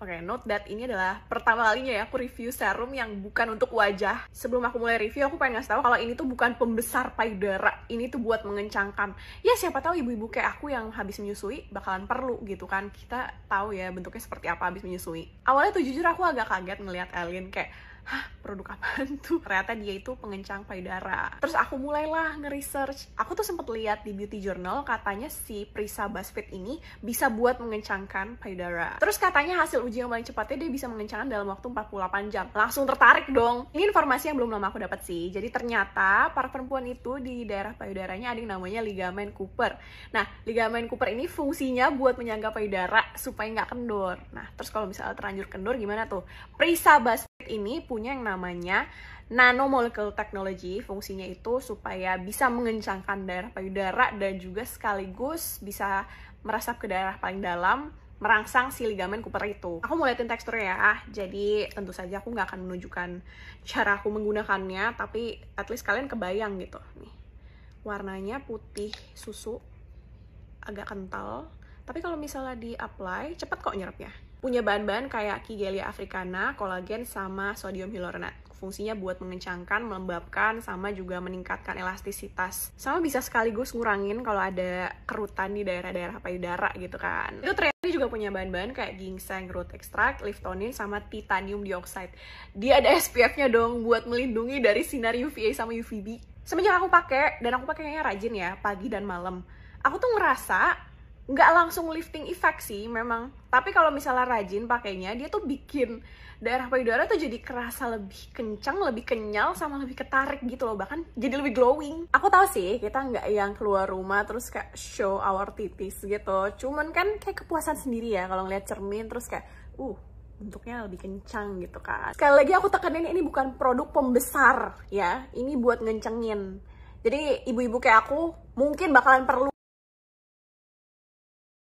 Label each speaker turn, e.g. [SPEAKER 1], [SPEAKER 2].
[SPEAKER 1] Oke, note that ini adalah pertama kalinya ya aku review serum yang bukan untuk wajah. Sebelum aku mulai review, aku pengen ngasih tahu kalau ini tuh bukan pembesar payudara. Ini tuh buat mengencangkan. Ya siapa tahu ibu-ibu kayak aku yang habis menyusui bakalan perlu gitu kan. Kita tahu ya bentuknya seperti apa habis menyusui. Awalnya tuh jujur aku agak kaget ngelihat Alien kayak hah produk apa tuh ternyata dia itu pengencang payudara terus aku mulailah nge-research aku tuh sempat lihat di beauty journal katanya si Prisa Basfit ini bisa buat mengencangkan payudara terus katanya hasil uji yang paling cepatnya dia bisa mengencangkan dalam waktu 48 jam langsung tertarik dong ini informasi yang belum lama aku dapat sih jadi ternyata para perempuan itu di daerah payudaranya ada yang namanya ligamen Cooper nah ligamen Cooper ini fungsinya buat menyangga payudara supaya nggak kendor nah terus kalau misalnya terlanjur kendor gimana tuh Prisa Basfit ini punya yang namanya nanomolecular technology. Fungsinya itu supaya bisa mengencangkan darah payudara dan juga sekaligus bisa meresap ke daerah paling dalam merangsang si ligamen Cooper itu. Aku mau liatin teksturnya ya, ah, jadi tentu saja aku nggak akan menunjukkan cara aku menggunakannya, tapi at least kalian kebayang gitu. Nih, warnanya putih susu, agak kental, tapi kalau misalnya di apply, cepet kok nyerapnya. Punya bahan-bahan kayak Kigelia africana, kolagen, sama sodium hyaluronat. Fungsinya buat mengencangkan, melembabkan, sama juga meningkatkan elastisitas. Sama bisa sekaligus ngurangin kalau ada kerutan di daerah-daerah payudara gitu kan. Itu ternyata juga punya bahan-bahan kayak ginseng, root extract, liftonin, sama titanium dioxide. Dia ada SPF-nya dong buat melindungi dari sinar UVA sama UVB. Semenjak aku pakai, dan aku pakainya rajin ya, pagi dan malam. Aku tuh ngerasa nggak langsung lifting effect sih memang tapi kalau misalnya rajin pakainya dia tuh bikin daerah payudara tuh jadi kerasa lebih kencang lebih kenyal sama lebih ketarik gitu loh bahkan jadi lebih glowing aku tahu sih kita nggak yang keluar rumah terus kayak show our titis gitu cuman kan kayak kepuasan sendiri ya kalau ngeliat cermin terus kayak uh bentuknya lebih kencang gitu kan sekali lagi aku tekanin ini bukan produk pembesar ya ini buat ngencengin jadi ibu-ibu kayak aku mungkin bakalan perlu